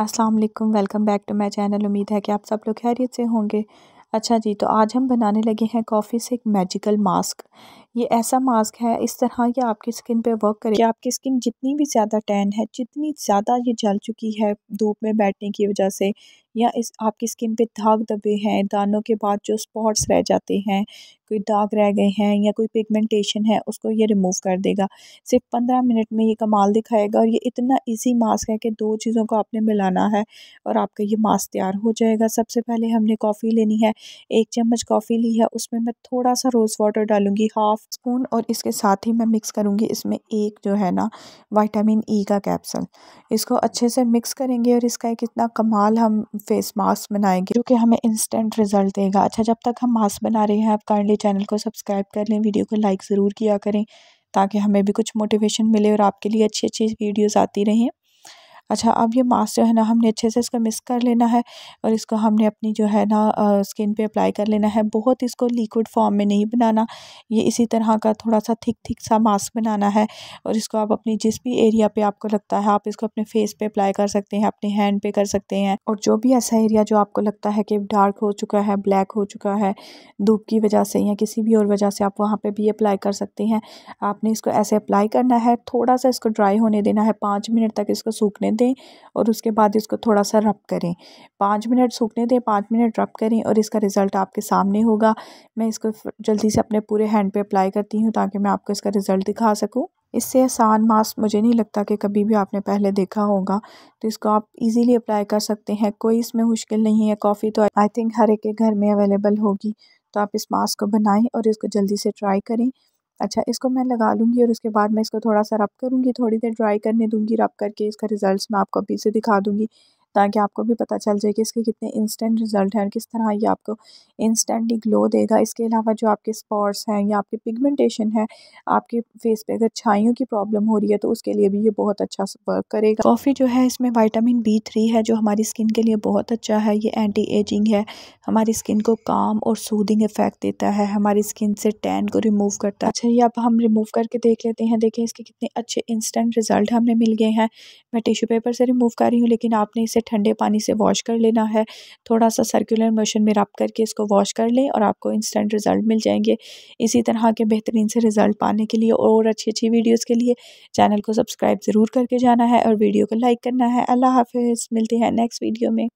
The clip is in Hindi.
अस्सलाम वालेकुम welcome back to my channel उम्मीद है कि आप सब लोग खैरियत से होंगे अच्छा जी तो आज हम बनाने लगे हैं कॉफ़ी से एक मैजिकल मास्क ये ऐसा मास्क है इस तरह ये आपकी स्किन पे वर्क करे कि आपकी स्किन जितनी भी ज़्यादा टैन है जितनी ज़्यादा ये जल चुकी है धूप में बैठने की वजह से या इस आपकी स्किन पे दाग दबे हैं दानों के बाद जो स्पॉट्स रह जाते हैं कोई दाग रह गए हैं या कोई पिगमेंटेशन है उसको ये रिमूव कर देगा सिर्फ पंद्रह मिनट में ये कमाल दिखाएगा और ये इतना ईजी मास्क है कि दो चीज़ों को आपने मिलाना है और आपका ये मास्क तैयार हो जाएगा सबसे पहले हमने कॉफ़ी लेनी है एक चम्मच कॉफ़ी ली है उसमें मैं थोड़ा सा रोज़ वाटर डालूँगी हाफ़ स्पून और इसके साथ ही मैं मिक्स करूँगी इसमें एक जो है ना वाइटामिन ई e का कैप्सूल इसको अच्छे से मिक्स करेंगे और इसका एक इतना कमाल हम फेस मास्क बनाएंगे जो कि हमें इंस्टेंट रिजल्ट देगा अच्छा जब तक हम मास्क बना रहे हैं आप काइंडली चैनल को सब्सक्राइब कर लें वीडियो को लाइक ज़रूर किया करें ताकि हमें भी कुछ मोटिवेशन मिले और आपके लिए अच्छी अच्छी वीडियोज़ आती रहें अच्छा अब ये मास्क जो है ना हमने अच्छे से इसको मिक्स कर लेना है और इसको हमने अपनी जो है ना स्किन पे अप्लाई कर लेना है बहुत इसको लिक्विड फॉर्म में नहीं बनाना ये इसी तरह का थोड़ा सा थिक थिक सा मास्क बनाना है और इसको आप अपनी जिस भी एरिया पर आपको लगता है आप इसको अपने फेस पर अप्लाई कर सकते हैं अपने हैंड पे कर सकते हैं और जो भी ऐसा एरिया जो आपको लगता है कि डार्क हो चुका है ब्लैक हो चुका है धूप की वजह से या किसी भी और वजह से आप वहाँ पर भी अप्लाई कर सकते हैं आपने इसको ऐसे अप्लाई करना है थोड़ा सा इसको ड्राई होने देना है पाँच मिनट तक इसको सूखने दें और उसके बाद इसको थोड़ा सा रब करें पाँच मिनट सूखने दें पाँच मिनट रब करें और इसका रिज़ल्ट आपके सामने होगा मैं इसको जल्दी से अपने पूरे हैंड पे अप्लाई करती हूँ ताकि मैं आपको इसका रिज़ल्ट दिखा सकूँ इससे आसान मास्क मुझे नहीं लगता कि कभी भी आपने पहले देखा होगा तो इसको आप इजीली अप्लाई कर सकते हैं कोई इसमें मुश्किल नहीं है कॉफ़ी तो आई थिंक हर एक के घर में अवेलेबल होगी तो आप इस मास्क को बनाएं और इसको जल्दी से ट्राई करें अच्छा इसको मैं लगा लूँगी और उसके बाद मैं इसको थोड़ा सा रब करूँगी थोड़ी देर ड्राई करने दूँगी रब करके इसका रिज़ल्ट्स मैं आपको अभी से दिखा दूँगी ताकि आपको भी पता चल जाए कि इसके कितने इंस्टेंट रिज़ल्ट हैं और किस तरह ये आपको इंस्टेंटली ग्लो देगा इसके अलावा जो आपके स्पॉट्स हैं या आपके पिगमेंटेशन है आपके फेस पे अगर छाइयों की प्रॉब्लम हो रही है तो उसके लिए भी ये बहुत अच्छा वर्क करेगा कॉफ़ी जो है इसमें वाइटामिन बी थ्री है जो हमारी स्किन के लिए बहुत अच्छा है ये एंटी एजिंग है हमारी स्किन को काम और सूदिंग इफेक्ट देता है हमारी स्किन से टैन को रिमूव करता है अच्छा ये अब हम रिमूव करके देख लेते हैं देखें इसके कितने अच्छे इंस्टेंट रिजल्ट हमें मिल गए हैं मैं टिश्यू पेपर से रिमूव कर रही हूँ लेकिन आपने इसे ठंडे पानी से वॉश कर लेना है थोड़ा सा सर्कुलर मोशन में रब करके इसको वॉश कर लें और आपको इंस्टेंट रिज़ल्ट मिल जाएंगे इसी तरह के बेहतरीन से रिज़ल्ट पाने के लिए और अच्छी अच्छी वीडियोज़ के लिए चैनल को सब्सक्राइब ज़रूर करके जाना है और वीडियो को लाइक करना है अल्लाह हाफिज़ मिलते हैं नेक्स्ट वीडियो में